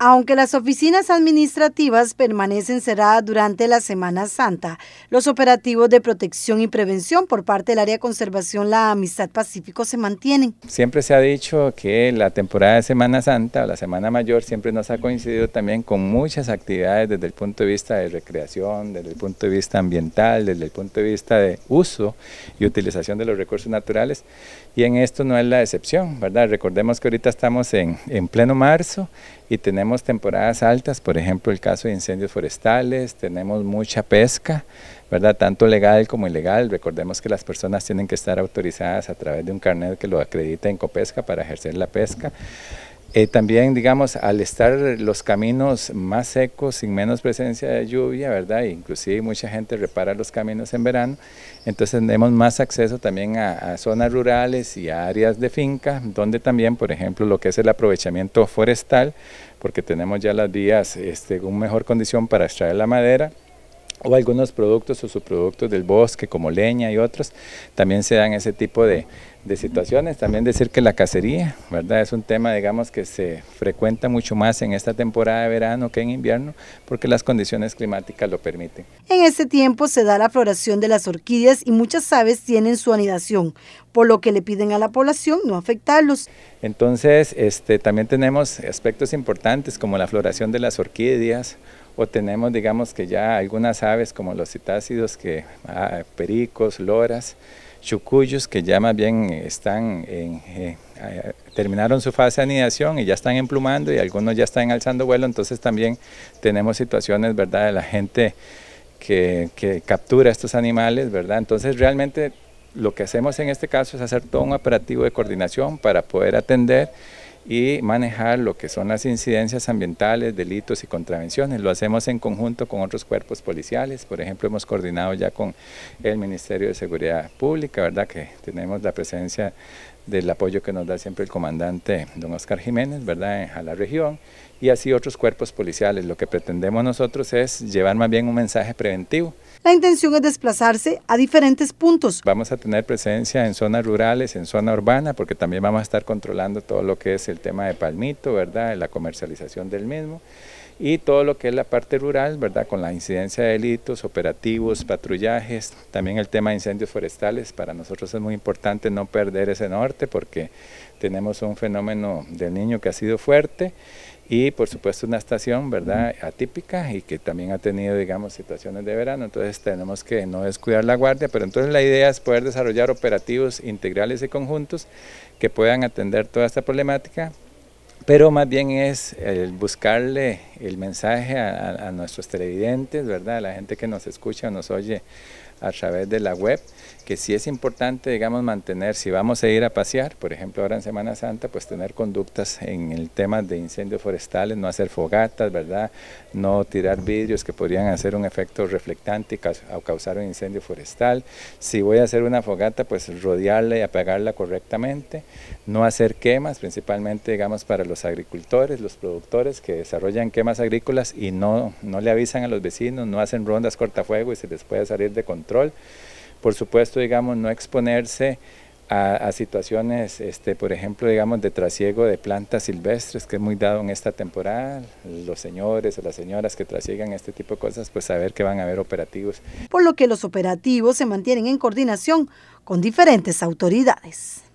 Aunque las oficinas administrativas permanecen cerradas durante la Semana Santa, los operativos de protección y prevención por parte del Área de Conservación La Amistad Pacífico se mantienen. Siempre se ha dicho que la temporada de Semana Santa la Semana Mayor siempre nos ha coincidido también con muchas actividades desde el punto de vista de recreación, desde el punto de vista ambiental, desde el punto de vista de uso y utilización de los recursos naturales y en esto no es la excepción, ¿verdad? Recordemos que ahorita estamos en pleno marzo y tenemos temporadas altas, por ejemplo el caso de incendios forestales, tenemos mucha pesca, ¿verdad? Tanto legal como ilegal. Recordemos que las personas tienen que estar autorizadas a través de un carnet que lo acredita en Copesca para ejercer la pesca. Eh, también, digamos, al estar los caminos más secos, sin menos presencia de lluvia, ¿verdad? Inclusive mucha gente repara los caminos en verano, entonces tenemos más acceso también a, zonas rurales y a áreas de finca, donde también, por ejemplo, lo que es el aprovechamiento forestal, porque tenemos ya las vías este, con mejor condición para extraer la madera, o algunos productos o subproductos del bosque, como leña y otros, también se dan ese tipo de, de, situaciones. También decir que la cacería, ¿verdad? Es un tema, digamos, que se frecuenta mucho más en esta temporada de verano que en invierno, porque las condiciones climáticas lo permiten. En este tiempo se da la floración de las orquídeas y muchas aves tienen su anidación, por lo que le piden a la población no afectarlos. Entonces, este, también tenemos aspectos importantes como la floración de las orquídeas, o tenemos, digamos que ya algunas aves como los citácidos, que, ah, pericos, loras, chucuyos, que ya más bien están en, eh, terminaron su fase de anidación y ya están emplumando y algunos ya están alzando vuelo, entonces también tenemos situaciones, ¿verdad?, de la gente que, captura estos animales, ¿verdad? Entonces realmente lo que hacemos en este caso es hacer todo un operativo de coordinación para poder atender y manejar lo que son las incidencias ambientales, delitos y contravenciones. Lo hacemos en conjunto con otros cuerpos policiales, por ejemplo, hemos coordinado ya con el Ministerio de Seguridad Pública, ¿verdad? que tenemos la presencia del apoyo que nos da siempre el comandante don Oscar Jiménez, ¿verdad?, a la región, y así otros cuerpos policiales. Lo que pretendemos nosotros es llevar más bien un mensaje preventivo, la intención es desplazarse a diferentes puntos. Vamos a tener presencia en zonas rurales, en zona urbana, porque también vamos a estar controlando todo lo que es el tema de palmito, ¿verdad? La comercialización del mismo y todo lo que es la parte rural, ¿verdad? Con la incidencia de delitos, operativos, patrullajes, también el tema de incendios forestales, para nosotros es muy importante no perder ese norte porque tenemos un fenómeno del niño que ha sido fuerte y por supuesto una estación, ¿verdad?, atípica y que también ha tenido, digamos, situaciones de verano, entonces tenemos que no descuidar la guardia, pero entonces la idea es poder desarrollar operativos integrales y conjuntos que puedan atender toda esta problemática, pero más bien es el buscarle el mensaje a, nuestros televidentes, ¿verdad? A la gente que nos escucha o nos oye a través de la web, que sí es importante, digamos, mantener, si vamos a ir a pasear, por ejemplo, ahora en Semana Santa, pues tener conductas en el tema de incendios forestales, no hacer fogatas, ¿verdad? No tirar vidrios que podrían hacer un efecto reflectante o causar un incendio forestal. Si voy a hacer una fogata, pues rodearla y apagarla correctamente. No hacer quemas, principalmente, digamos, para los agricultores, los productores que desarrollan quemas agrícolas y no, no le avisan a los vecinos, no hacen rondas cortafuego y se les puede salir de control. Por supuesto, digamos, no exponerse a, situaciones, este, por ejemplo, digamos, de trasiego de plantas silvestres, que es muy dado en esta temporada. Los señores o las señoras que trasiegan este tipo de cosas, pues saber que van a haber operativos. Por lo que los operativos se mantienen en coordinación con diferentes autoridades.